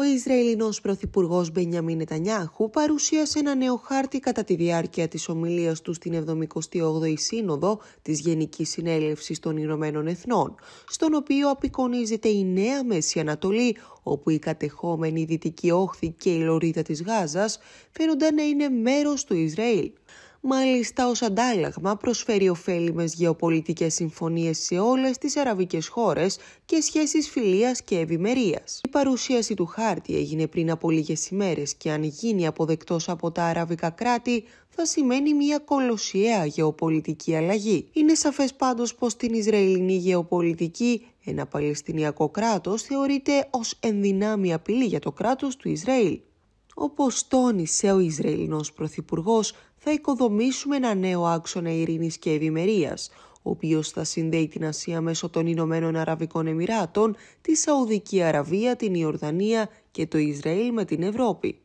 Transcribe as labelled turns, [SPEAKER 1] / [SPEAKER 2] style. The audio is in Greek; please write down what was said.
[SPEAKER 1] ο Ισραηλινός Πρωθυπουργός Μπενιαμίν Νετανιάχου παρουσίασε ένα νέο χάρτη κατά τη διάρκεια της ομιλίας του στην 78η Σύνοδο της Γενικής Συνέλευσης των Ηνωμένων Εθνών, στον οποίο απεικονίζεται η Νέα Μέση Ανατολή, όπου η κατεχόμενη Δυτική Όχθη και η Λωρίδα της Γάζας φαίνονταν να είναι μέρος του Ισραήλ. Μάλιστα, ως αντάλλαγμα προσφέρει ωφέλιμες γεωπολιτικές συμφωνίες σε όλες τις αραβικές χώρες και σχέσεις φιλίας και ευημερίας. Η παρουσίαση του χάρτη έγινε πριν από λίγες ημέρες και αν γίνει αποδεκτός από τα αραβικά κράτη, θα σημαίνει μια κολοσιαία γεωπολιτική αλλαγή. Είναι σαφές πάντως πως την Ισραηλινή γεωπολιτική ένα Παλαιστινιακό κράτος θεωρείται ως ενδυνάμει απειλή για το κράτος του Ισραήλ. Όπως τόνισε ο Ισραηλινός Πρωθυπουργός, θα οικοδομήσουμε ένα νέο άξονα ειρήνης και ευημερίας, ο οποίος θα συνδέει την Ασία μέσω των Ηνωμένων Αραβικών Εμμυράτων, τη Σαουδική Αραβία, την Ιορδανία και το Ισραήλ με την Ευρώπη.